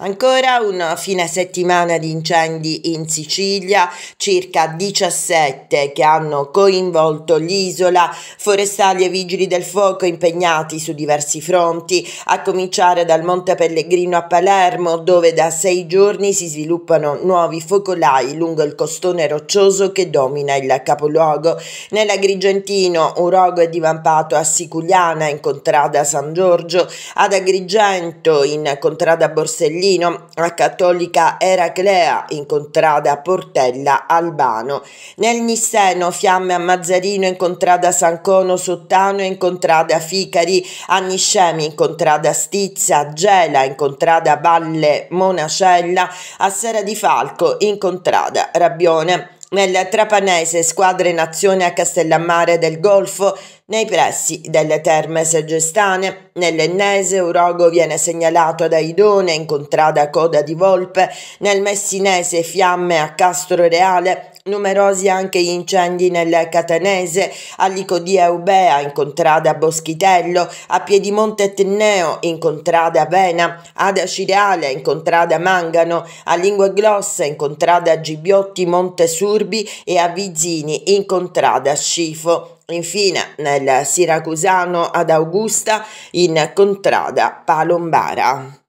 Ancora un fine settimana di incendi in Sicilia, circa 17 che hanno coinvolto l'isola, forestali e vigili del fuoco impegnati su diversi fronti, a cominciare dal Monte Pellegrino a Palermo, dove da sei giorni si sviluppano nuovi focolai lungo il costone roccioso che domina il capoluogo. Nell'Agrigentino un rogo è divampato a Siculiana in contrada San Giorgio, ad Agrigento in contrada Borsellino Avellino, la cattolica Eraclea incontrada a Portella Albano, nel Nisseno Fiamme a Mazzarino incontrada a Sancono Sottano incontrada a Ficari, a Niscemi incontrada a Stizza, a Gela incontrada a Valle Monacella, a Sera di Falco incontrada Rabbione nel Trapanese, squadre in azione a Castellammare del Golfo, nei pressi delle terme segestane. Nell'ennese Urogo viene segnalato da Idone, incontrata coda di volpe, nel messinese Fiamme a Castro Reale, Numerosi anche gli incendi nel Catanese, a Licodia Eubea in contrada Boschitello, a Piedimonte Tenneo in contrada Vena, ad Acireale in contrada Mangano, a Lingue Glosse in contrada Gibiotti Monte Surbi e a Vizzini in contrada Scifo. Infine nel Siracusano ad Augusta in contrada Palombara.